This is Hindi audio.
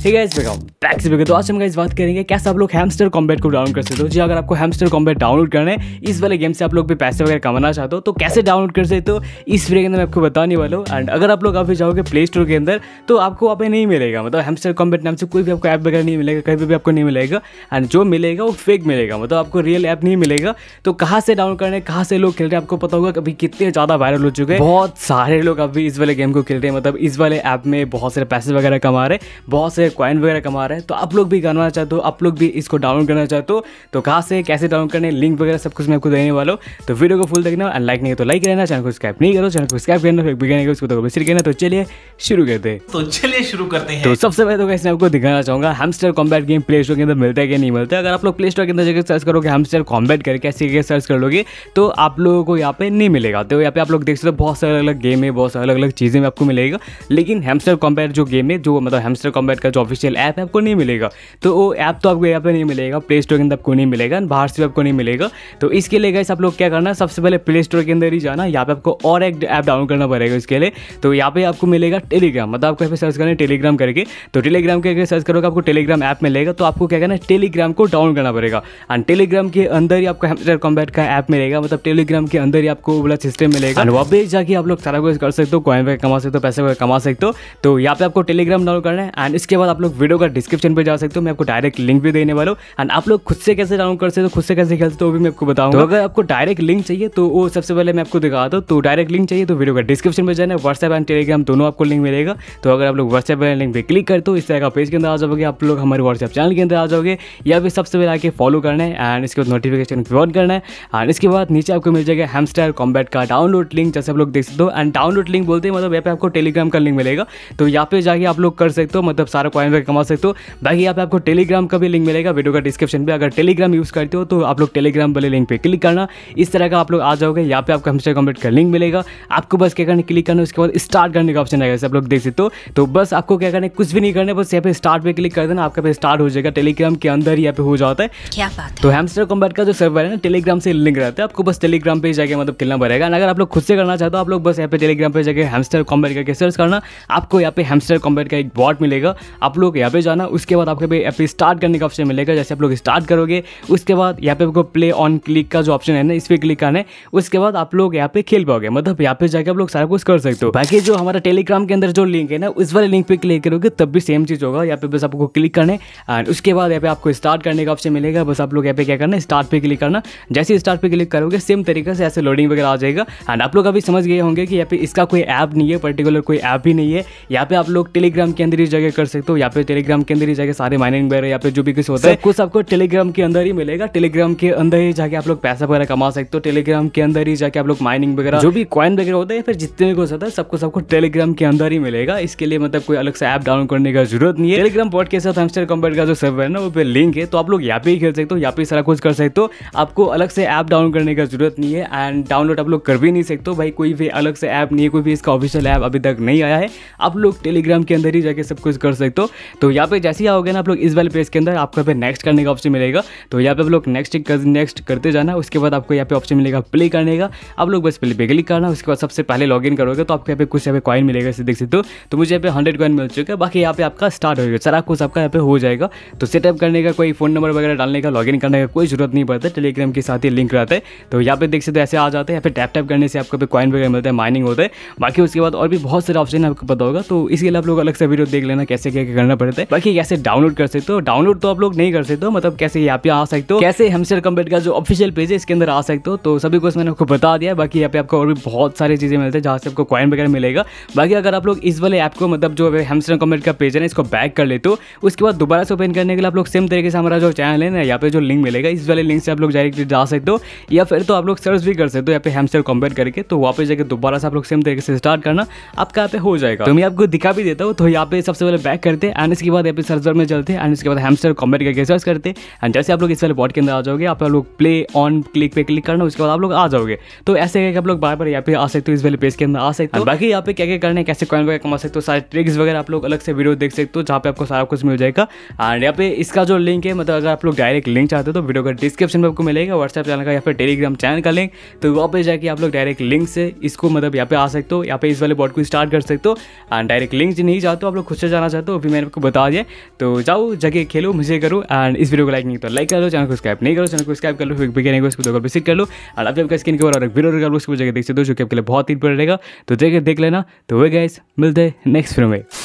हे गाइस बैक से तो आज हम इस बात करेंगे कैसे आप लोग हैमस्टर कॉम्बैट को डाउनलोड कर सकते हो जी अगर आपको हैमस्टर कॉम्बैट डाउनलोड करना है इस वाले गेम से आप लोग भी पैसे वगैरह कमाना चाहते हो तो कैसे डाउनलोड कर सकते हो इस वीडियो के अंदर मैं आपको बताने वाला हूँ एंड अगर आप लोग अभी जाओगे प्ले स्टोर के अंदर तो आपको वहाँ पर नहीं मिलेगा मतलब हेमस्टर कॉम्बैट नाम से कोई भी आपको ऐप वगैरह नहीं मिलेगा कहीं भी आपको नहीं मिलेगा एंड जो मिलेगा वो फेक मिलेगा मतलब आपको रियल ऐप नहीं मिलेगा तो कहाँ से डाउनलोड करने कहाँ से लोग खेल रहे हैं आपको पता होगा अभी कितने ज़्यादा वायरल हो चुके हैं बहुत सारे लोग अभी इस वाले गेम को खेल रहे हैं मतलब इस वाले ऐप में बहुत सारे पैसे वगैरह कमा रहे बहुत सारे से कॉइन वगैरह कमा रहे हैं तो आप लोग भी करना चाहते हो आप लोग भी इसको डाउनलोड करना चाहते हो तो कहाँ से कैसे डाउनलोड करने लिंक वगैरह सब कुछ मैं आपको देने वाला हूँ तो वीडियो को फुल देखना और लाइक नहीं तो लाइक करना चैनल को सब्सक्राइब नहीं करो चैनल को सब्सक्राइब करना फिर बिगड़ने उसको तो बेसिर करना तो चलिए शुरू करते हैं तो चलिए शुरू करते हैं तो सबसे पहले तो कैसे आपको दिखाना चाहूँगा hamster combat game play store के अंदर मिलता है कि नहीं मिलता अगर आप लोग प्ले स्टोर के अंदर जगह सर्च करोगे हमस्टर कॉम्बैट करके जगह सर्च कर लोगे तो आप लोगों को यहाँ पे नहीं मिलेगा तो यहाँ पे आप लोग देख सकते हो बहुत सारे अलग अलग गेम है बहुत सारे अलग अलग चीज़ें आपको मिलेगा लेकिन हेमस्टर कॉम्बैट जो गेम है जो मतलब हेमस्टर कॉम्बैट का जो ऑफिशियल ऐप है आपको नहीं मिलेगा तो वो ऐप तो आपको यहाँ पे नहीं मिलेगा प्ले स्टोर के अंदर आपको नहीं मिलेगा बाहर से आपको नहीं मिलेगा तो इसके लिए गैस आप लोग क्या करना सबसे पहले प्ले स्टोर के अंदर ही जाना यहाँ पे आपको और एक ऐप डाउनलोड करना पड़ेगा इसके लिए तो यहाँ पे आपको मिलेगा टेलीग्राम मतलब आपको यहाँ पे सर्च करना है टेलीग्राम करके तो टेलीग्राम के अगर सर्च करोगे आपको टेलीग्राम ऐप मिलेगा तो आपको क्या करना है टेलीग्राम को डाउनलोड करना पड़ेगा एंड टेलीग्राम के अंदर ही आपको हेमस्टर कॉम्बैट का ऐप मिलेगा मतलब टेलीग्राम के अंदर ही आपको बोला सिस्टम मिलेगा वहाँ पे तो जाके आप लोग सारा कुछ कर सकते हो कॉइन वगैरह कमा सकते हो पैसे कमा सकते हो तो यहाँ पे आपको टेलीग्राम डाउनलोड करना है एंड इसके बाद आप लोग वीडियो का डिस्क्रिप्शन पे जा सकते हो मैं आपको डायरेक्ट लिंक भी देने वाला हूँ एंड आप लोग खुद से कैसे डाउनलोड कर सकते हो खुद से कैसे खेल सकते हो भी मैं आपको बताऊंगा तो अगर आपको डायरेक्ट लिंक चाहिए तो वो सबसे पहले मैं आपको दिखा दो तो डायरेक्ट लिंक चाहिए तो वीडियो का डिस्क्रिप्शन पर जाना व्हाट्सएप एंड टेलीग्राम दोनों आपको लिंक मिलेगा तो अगर आप लोग व्हाट्सएप लिंक पर क्लिक कर दो इस तरह का पेज के अंदर आ जाओगे आप लोग हमारे व्हाट्सएप चैनल के अंदर आ जाओगे या फिर सबसे पहले आके फॉलो करना है एंड इसके बाद नोटिफिकेशन ऑन करना है एंड इसके बाद नीचे आपको मिल जाएगा हेमस्टार कॉम्बैट का डाउनलोड लिंक जैसे आप लोग देख सकते हो एंड डाउनलोड लिंक बोलते हैं मतलब यहाँ पे आपको टेलीग्राम का लिंक मिलेगा तो यहाँ पे जाके आप लोग कर सकते हो मतलब सारा कॉइन वगैरह कमा सकते हो बाकी यहाँ पे आपको टेलीग्राम का भी लिंक मिलेगा वीडियो का डिस्क्रिप्शन पे अगर टेलीग्राम यूज़ करते हो तो आप लोग टेलीग्राम वाले लिंक पे क्लिक करना इस तरह का आप लोग आ जाओगे यहाँ पे आपको हमसे कम्प्लीट का लिंक मिलेगा आपको बस क्या करना क्लिक करना उसके बाद स्टार्ट करने का ऑप्शन आएगा आप लोग देख सकते हो तो बस आपको क्या करना कुछ भी नहीं करना बस यहाँ पे स्टार्ट पे क्लिक कर देना आपका पे स्टार्ट हो जाएगा टेलीग्राम के अंदर ही यहाँ पे हो जाता है तो हेमस्टर कॉम्बेट का जो सर्वर है ना टेलीग्राम से लिंक रहता है आपको बस टेलीग्राम पे जाकर मतलब खेलना पड़ेगा अगर आप लोग खुद से करना चाहते हो आप लोग बस यहाँ पे टेलीग्राम पे जाकर हेमस्टर कॉम्बेट करके सर्च करना आपको यहाँ पे हेमस्टर कॉम्बेट का एक बॉट मिलेगा आप लोग यहाँ पे जाना उसके बाद आपके पे यहाँ पे स्टार्ट करने का ऑप्शन मिलेगा जैसे आप लोग स्टार्ट करोगे उसके बाद यहाँ पे आपको प्ले ऑन क्लिक का जो ऑप्शन है ना इस पर क्लिक करना है उसके बाद आप लोग यहाँ पे खेल पाओगे मतलब यहाँ पे जाकर आप लोग सारा कुछ कर सकते हो बाकी जो हमारा टेलीग्राम के अंदर जो लिंक है ना उस वाले लिंक पे क्लिक करोगे तब भी सेम चीज़ होगा यहाँ पे बस आपको क्लिक करने एंड उसके बाद यहाँ पे आपको स्टार्ट करने का ऑप्शन मिलेगा बस आप लोग यहाँ पे क्या करना स्टार्ट पे क्लिक करना जैसे स्टार्ट पे क्लिक करोगे सेम तरीके से ऐसे लोडिंग वगैरह आ जाएगा एंड आप लोग अभी समझ गए होंगे कि यहाँ पे इसका कोई ऐप नहीं है पर्टिकुलर कोई ऐप भी नहीं है यहाँ पे आप लोग टेलीग्राम के अंदर ही जगह कर सकते हो तो यहाँ पे टेलीग्राम के अंदर ही जाके सारे माइनिंग वगैरह यहाँ पे जो भी कुछ होता है कुछ आपको टेलीग्राम के अंदर ही मिलेगा टेलीग्राम के अंदर ही जाके आप लोग पैसा वगैरह कमा सकते हो टेलीग्राम के अंदर ही जाके आप लोग माइनिंग वगैरह जो भी कॉइन वगैरह होता है फिर जितने भी कुछ होता है सबको सबको टेलीग्राम के अंदर ही मिलेगा इसके लिए मतलब कोई अलग से ऐप डाउनलोड करने का जरूरत नहीं है टेलीग्राम बोर्ड के साथ हमस्टर कॉम्पेट का जो सर्वर है ना वो पे लिंक है तो आप लोग यहाँ पे ही खेल सकते हो यहाँ पे सारा कुछ कर सकते हो आपको अलग से ऐप डाउनलोड करने का जरूरत नहीं है एंड डाउनलोड आप लोग कर भी नहीं सकते भाई कोई भी अलग से ऐप नहीं है कोई भी इसका ऑफिशियल ऐप अभी तक नहीं आया है आप लोग टेलीग्राम के अंदर ही जाके सब कुछ कर सकते हो तो तो यहाँ पे जैसे ही आओगे ना आप लोग इस वाले पेज के अंदर आपको यहाँ पे नेक्स्ट करने का ऑप्शन मिलेगा तो यहाँ पे आप लोग नेक्स्ट नेक्स्ट करते जाना उसके बाद आपको यहाँ पे ऑप्शन मिलेगा प्ले करने का आप लोग बस प्ले पे क्लिक करना उसके बाद सबसे पहले लॉग इन करोगे तो आपको यहाँ पे कुछ यहाँ पे कॉइन मिलेगा इसे देख सकते हो तो मुझे यहाँ पे हंड्रेड कॉइन मिल चुका है बाकी यहाँ पे आपका स्टार्ट होगा सारा कुछ आपका यहाँ पे हो जाएगा तो सेटअप करने का कोई फोन नंबर वगैरह डालने का इन करने का कोई जरूरत नहीं पड़ता टेलीग्राम के साथ ही लिंक रहता है तो यहाँ पे देख सकते ऐसे आ जाते हैं यहाँ पे टैप टैप करने से आपको कॉइन वगैरह मिलता है माइनिंग होता है बाकी उसके बाद और भी बहुत सारे ऑप्शन आपको पता होगा तो इसके लिए आप लोग अलग से वीडियो देख लेना कैसे दे करना पड़ता है बाकी कैसे डाउनलोड कर सकते हो डाउनलोड तो आप लोग नहीं कर सकते हो मतलब कैसे यहाँ पे आ सकते हो कैसे हमसे कंप्लीट का जो ऑफिशियल पेज है इसके अंदर आ सकते हो तो सभी कुछ मैंने आपको बता दिया बाकी यहाँ पे आपको और भी बहुत सारी चीज़ें मिलती है जहाँ से आपको कॉइन वगैरह मिलेगा बाकी अगर आप लोग इस वाले ऐप को मतलब जो हमसे कमेंट का पेज है इसको बैक कर लेते हो उसके बाद दोबारा से ओपन करने के लिए आप लोग सेम तरीके से हमारा जो चैनल है ना यहाँ पे जो लिंक मिलेगा इस वाले लिंक से आप लोग डायरेक्टली जा सकते हो या फिर तो आप लोग सर्च भी कर सकते हो यहाँ पे हमसे कॉम्पेयर करके तो वहाँ पे जाकर दोबारा से आप लोग सेम तरीके से स्टार्ट करना आपका यहाँ पे हो जाएगा तो मैं आपको दिखा भी देता हूँ तो यहाँ पे सबसे पहले बैक करते हैं एंड इसके बाद अपने सर्जर में चलते हैं एंड इसके बाद हैमस्टर कॉमेंट करके सर्च करते हैं एंड जैसे आप लोग इस वाले बॉट के अंदर आ जाओगे आप लोग प्ले ऑन क्लिक पे क्लिक करना उसके बाद आप लोग आ जाओगे तो ऐसे करके आप लोग बार बार यहाँ पे आ सकते हो इस वाले पेज के अंदर आ सकते हो बाकी यहाँ पे क्या क्या करना है कैसे कॉइन वगैरह कमा सकते हो सारे ट्रिक्स वगैरह आप लोग अलग से वीडियो देख सकते हो जहाँ पे आपको सारा कुछ मिल जाएगा एंड यहाँ पे इसका जो लिंक है मतलब अगर आप लोग डायरेक्ट लिंक चाहते हो तो वीडियो का डिस्क्रिप्शन में आपको मिलेगा व्हाट्सएप चैनल का या फिर टेलीग्राम चैनल का लिंक तो वहाँ पे जाके आप लोग डायरेक्ट लिंक से इसको मतलब यहाँ पे आ सकते हो यहाँ पे इस वाले बॉट को स्टार्ट कर सकते हो एंड डायरेक्ट लिंक नहीं चाहते हो आप लोग खुद से जाना चाहते हो भी मैंने आपको बता दिया तो जाओ जगह खेलो मजे करो एंड इस वीडियो को लाइक नहीं तो लाइक कर लो चैनल को सब्सक्राइब नहीं करो चैनल को सब्सक्राइब कर लो फिर बिगे नहीं उसको दोबारा विजिट कर लो और अभी आपका स्क्रीन कवर और एक वीडियो रिकॉर्ड उसको जगह देख सकते हो जो कि आपके लिए बहुत इंपॉर्टेंट रहेगा तो जगह देख लेना तो वे गैस मिलते हैं नेक्स्ट वीडियो में